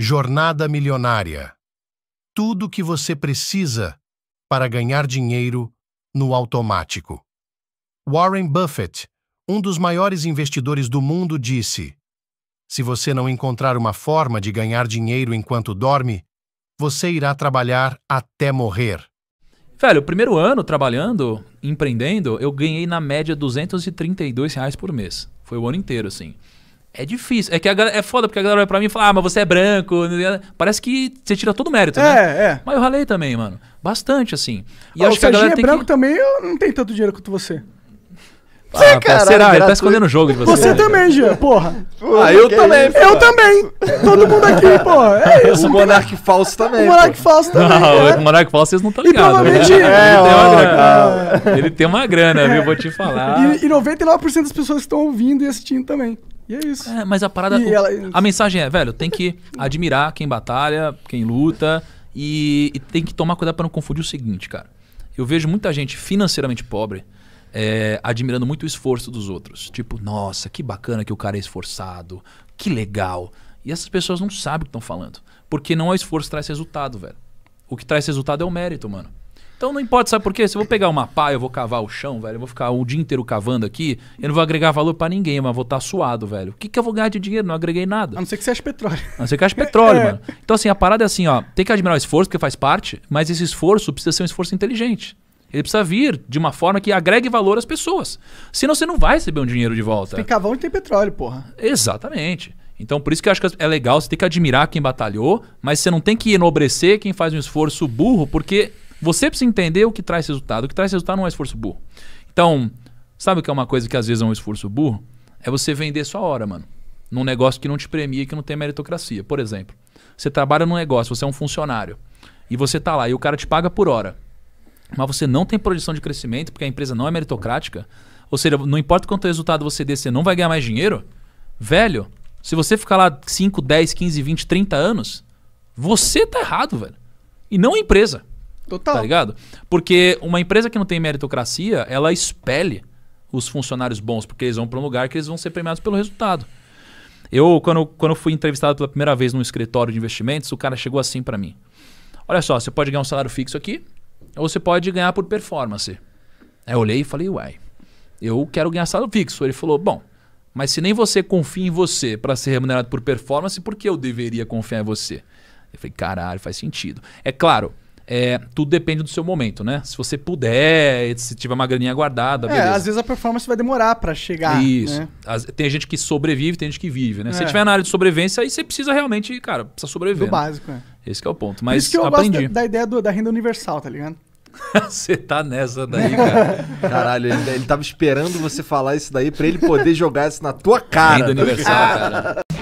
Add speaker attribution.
Speaker 1: Jornada Milionária. Tudo o que você precisa para ganhar dinheiro no automático. Warren Buffett, um dos maiores investidores do mundo, disse: Se você não encontrar uma forma de ganhar dinheiro enquanto dorme, você irá trabalhar até morrer. Velho, o primeiro ano trabalhando, empreendendo, eu ganhei na média 232 reais por mês. Foi o ano inteiro, assim. É difícil. É que a galera, é foda, porque a galera olha pra mim e fala, ah, mas você é branco. Parece que você tira todo o mérito, é, né? É, é. Mas eu ralei também, mano. Bastante, assim. E ah, acho o que a galera é branco que... também, eu não tenho tanto dinheiro quanto você. Ah, você, cara, será? Ele tá escondendo o jogo de você. Você né? também, Jean, porra. porra ah, eu também. eu também. Todo mundo aqui, porra. É isso. O Monark Falso também. O Monark Falso também. Não, é. o Monark Falso vocês não estão ligados. Né? Provavelmente... Né? É, ele, tem é, ó, é. ele tem uma grana, viu? Vou te falar. E, e 99% das pessoas que estão ouvindo e assistindo também. E é isso. É, mas a parada. O, ela... A mensagem é, velho, tem que admirar quem batalha, quem luta. E, e tem que tomar cuidado para não confundir o seguinte, cara. Eu vejo muita gente financeiramente pobre é, admirando muito o esforço dos outros. Tipo, nossa, que bacana que o cara é esforçado, que legal. E essas pessoas não sabem o que estão falando. Porque não é esforço que traz resultado, velho. O que traz resultado é o mérito, mano. Então não importa, sabe por quê? Se eu vou pegar uma pá, eu vou cavar o chão, velho, eu vou ficar o dia inteiro cavando aqui, eu não vou agregar valor para ninguém, mas vou estar tá suado, velho. O que, que eu vou ganhar de dinheiro? Não agreguei nada. A não ser que você ache petróleo. A não ser que ache petróleo, é. mano. Então assim, a parada é assim, ó, tem que admirar o esforço, porque faz parte, mas esse esforço precisa ser um esforço inteligente. Ele precisa vir de uma forma que agregue valor às pessoas. Senão você não vai receber um dinheiro de volta. tem cavão e tem petróleo, porra. Exatamente. Então, por isso que eu acho que é legal, você tem que admirar quem batalhou, mas você não tem que enobrecer quem faz um esforço burro, porque você precisa entender o que traz resultado. O que traz resultado não é esforço burro. Então, sabe o que é uma coisa que às vezes é um esforço burro? É você vender sua hora, mano. Num negócio que não te premia, que não tem meritocracia. Por exemplo, você trabalha num negócio, você é um funcionário. E você tá lá e o cara te paga por hora. Mas você não tem projeção de crescimento, porque a empresa não é meritocrática. Ou seja, não importa quanto resultado você dê, você não vai ganhar mais dinheiro. Velho, se você ficar lá 5, 10, 15, 20, 30 anos, você tá errado, velho. E não a empresa. Total. Tá ligado? Porque uma empresa que não tem meritocracia, ela espelha os funcionários bons, porque eles vão para um lugar que eles vão ser premiados pelo resultado. Eu, quando, quando fui entrevistado pela primeira vez num escritório de investimentos, o cara chegou assim para mim: Olha só, você pode ganhar um salário fixo aqui, ou você pode ganhar por performance. Aí eu olhei e falei: Uai, eu quero ganhar salário fixo. Ele falou: Bom, mas se nem você confia em você para ser remunerado por performance, por que eu deveria confiar em você? Eu falei: Caralho, faz sentido. É claro, é, tudo depende do seu momento, né? Se você puder, se tiver uma graninha guardada, é, beleza. É, às vezes a performance vai demorar para chegar. Isso. Né? As, tem gente que sobrevive, tem gente que vive, né? É. Se tiver na área de sobrevivência, aí você precisa realmente, cara, precisa sobreviver. Do né? básico, né? é. Esse é o ponto. Mas Por isso que eu aprendi. gosto da, da ideia do, da renda universal, tá ligado? Você tá nessa daí, cara. Caralho, ele, ele tava esperando você falar isso daí para ele poder jogar isso na tua cara. Renda universal, cara.